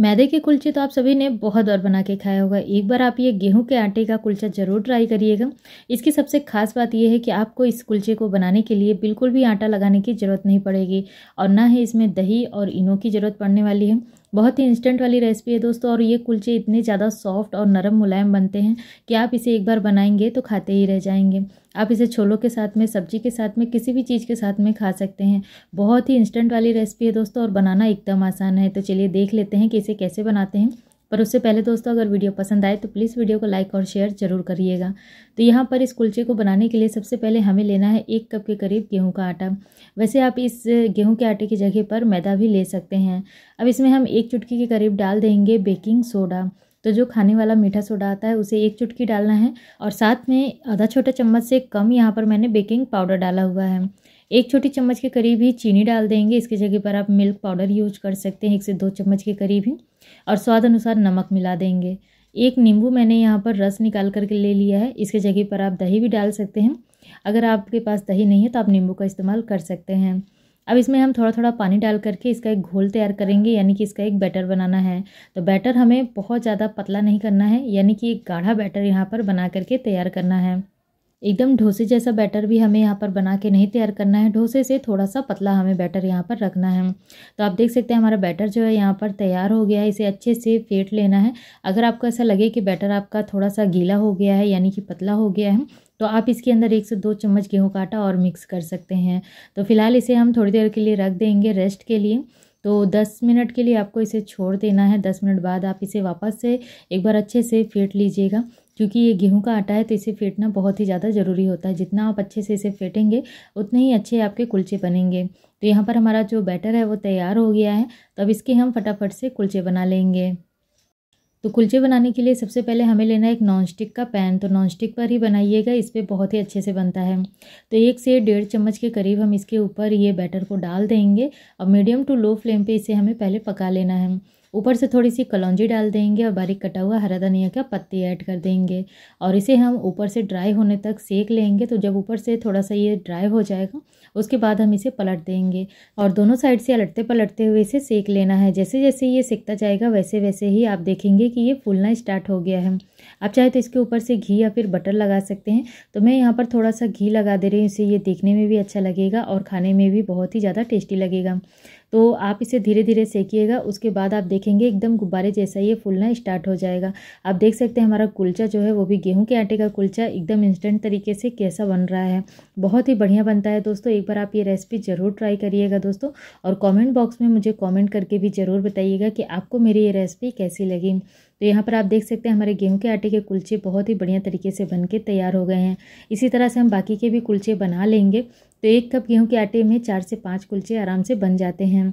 मैदे के कुलचे तो आप सभी ने बहुत बार बना के खाया होगा एक बार आप ये गेहूं के आटे का कुलचा ज़रूर ट्राई करिएगा इसकी सबसे खास बात यह है कि आपको इस कुलचे को बनाने के लिए बिल्कुल भी आटा लगाने की ज़रूरत नहीं पड़ेगी और ना ही इसमें दही और इनो की ज़रूरत पड़ने वाली है बहुत ही इंस्टेंट वाली रेसिपी है दोस्तों और ये कुलचे इतने ज़्यादा सॉफ्ट और नरम मुलायम बनते हैं कि आप इसे एक बार बनाएंगे तो खाते ही रह जाएंगे आप इसे छोलों के साथ में सब्जी के साथ में किसी भी चीज़ के साथ में खा सकते हैं बहुत ही इंस्टेंट वाली रेसिपी है दोस्तों और बनाना एकदम आसान है तो चलिए देख लेते हैं कि इसे कैसे बनाते हैं पर उससे पहले दोस्तों अगर वीडियो पसंद आए तो प्लीज़ वीडियो को लाइक और शेयर ज़रूर करिएगा तो यहाँ पर इस कुलचे को बनाने के लिए सबसे पहले हमें लेना है एक कप के करीब गेहूँ का आटा वैसे आप इस गेहूँ के आटे की जगह पर मैदा भी ले सकते हैं अब इसमें हम एक चुटकी के करीब डाल देंगे बेकिंग सोडा तो जो खाने वाला मीठा सोडा आता है उसे एक चुटकी डालना है और साथ में आधा छोटा चम्मच से कम यहाँ पर मैंने बेकिंग पाउडर डाला हुआ है एक छोटी चम्मच के करीब ही चीनी डाल देंगे इसकी जगह पर आप मिल्क पाउडर यूज कर सकते हैं एक से दो चम्मच के करीब ही और स्वाद अनुसार नमक मिला देंगे एक नींबू मैंने यहाँ पर रस निकाल करके ले लिया है इसके जगह पर आप दही भी डाल सकते हैं अगर आपके पास दही नहीं है तो आप नींबू का इस्तेमाल कर सकते हैं अब इसमें हम थोड़ा थोड़ा पानी डाल करके इसका एक घोल तैयार करेंगे यानी कि इसका एक बैटर बनाना है तो बैटर हमें बहुत ज़्यादा पतला नहीं करना है यानी कि एक गाढ़ा बैटर यहाँ पर बना करके तैयार करना है एकदम डोसे जैसा बैटर भी हमें यहाँ पर बना के नहीं तैयार करना है डोसे से थोड़ा सा पतला हमें बैटर यहाँ पर रखना है तो आप देख सकते हैं हमारा बैटर जो है यहाँ पर तैयार हो गया है इसे अच्छे से फेंट लेना है अगर आपको ऐसा लगे कि बैटर आपका थोड़ा सा गीला हो गया है यानी कि पतला हो गया है तो आप इसके अंदर एक से दो चम्मच गेहूँ का आटा और मिक्स कर सकते हैं तो फिलहाल इसे हम थोड़ी देर के लिए रख देंगे रेस्ट के लिए तो 10 मिनट के लिए आपको इसे छोड़ देना है 10 मिनट बाद आप इसे वापस से एक बार अच्छे से फेंट लीजिएगा क्योंकि ये गेहूं का आटा है तो इसे फेंटना बहुत ही ज़्यादा ज़रूरी होता है जितना आप अच्छे से इसे फेंटेंगे उतने ही अच्छे आपके कुलचे बनेंगे तो यहाँ पर हमारा जो बैटर है वो तैयार हो गया है तब इसके हम फटाफट से कुलचे बना लेंगे तो कुलचे बनाने के लिए सबसे पहले हमें लेना है एक नॉन स्टिक का पैन तो नॉन स्टिक पर ही बनाइएगा इस पर बहुत ही अच्छे से बनता है तो एक से डेढ़ चम्मच के करीब हम इसके ऊपर ये बैटर को डाल देंगे और मीडियम टू लो फ्लेम पे इसे हमें पहले पका लेना है ऊपर से थोड़ी सी कलौजी डाल देंगे और बारीक कटा हुआ हरा धनिया का पत्ते ऐड कर देंगे और इसे हम ऊपर से ड्राई होने तक सेक लेंगे तो जब ऊपर से थोड़ा सा ये ड्राई हो जाएगा उसके बाद हम इसे पलट देंगे और दोनों साइड से पलटते पलटते हुए इसे सेक लेना है जैसे जैसे ये सेकता जाएगा वैसे वैसे ही आप देखेंगे कि ये फूलना स्टार्ट हो गया है आप चाहे तो इसके ऊपर से घी या फिर बटर लगा सकते हैं तो मैं यहाँ पर थोड़ा सा घी लगा दे रही हूँ इसे ये देखने में भी अच्छा लगेगा और खाने में भी बहुत ही ज़्यादा टेस्टी लगेगा तो आप इसे धीरे धीरे सेकिएगा उसके बाद आप देखेंगे एकदम गुब्बारे जैसा ये फूलना स्टार्ट हो जाएगा आप देख सकते हैं हमारा कुलचा जो है वो भी गेहूँ के आटे का कुलचा एकदम इंस्टेंट तरीके से कैसा बन रहा है बहुत ही बढ़िया बनता है दोस्तों एक बार आप ये रेसिपी ज़रूर ट्राई करिएगा दोस्तों और कॉमेंट बॉक्स में मुझे कॉमेंट करके भी ज़रूर बताइएगा कि आपको मेरी ये रेसिपी कैसी लगी तो यहाँ पर आप देख सकते हैं हमारे गेहूं के आटे के कुलचे बहुत ही बढ़िया तरीके से बन के तैयार हो गए हैं इसी तरह से हम बाकी के भी कुलचे बना लेंगे तो एक कप गेहूँ के आटे में चार से पाँच कुलचे आराम से बन जाते हैं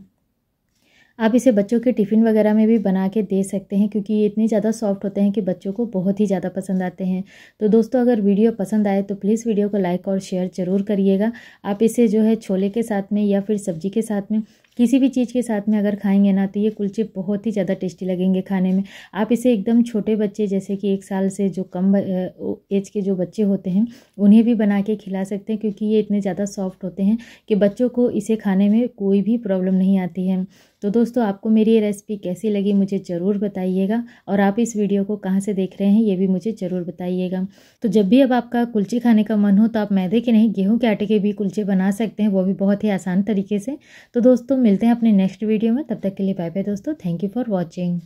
आप इसे बच्चों के टिफ़िन वगैरह में भी बना के दे सकते हैं क्योंकि ये इतने ज़्यादा सॉफ्ट होते हैं कि बच्चों को बहुत ही ज़्यादा पसंद आते हैं तो दोस्तों अगर वीडियो पसंद आए तो प्लीज़ वीडियो को लाइक और शेयर ज़रूर करिएगा आप इसे जो है छोले के साथ में या फिर सब्जी के साथ में किसी भी चीज़ के साथ में अगर खाएंगे ना तो ये कुलचे बहुत ही ज़्यादा टेस्टी लगेंगे खाने में आप इसे एकदम छोटे बच्चे जैसे कि एक साल से जो कम एज के जो बच्चे होते हैं उन्हें भी बना के खिला सकते हैं क्योंकि ये इतने ज़्यादा सॉफ्ट होते हैं कि बच्चों को इसे खाने में कोई भी प्रॉब्लम नहीं आती है तो दोस्तों आपको मेरी ये रेसिपी कैसी लगी मुझे ज़रूर बताइएगा और आप इस वीडियो को कहाँ से देख रहे हैं ये भी मुझे ज़रूर बताइएगा तो जब भी अब आपका कुलचे खाने का मन हो तो आप मैदे के नहीं गेहूँ के आटे के भी कुलचे बना सकते हैं वो भी बहुत ही आसान तरीके से तो दोस्तों मिलते हैं अपने नेक्स्ट वीडियो में तब तक के लिए बाय बाय दोस्तों थैंक यू फॉर वॉचिंग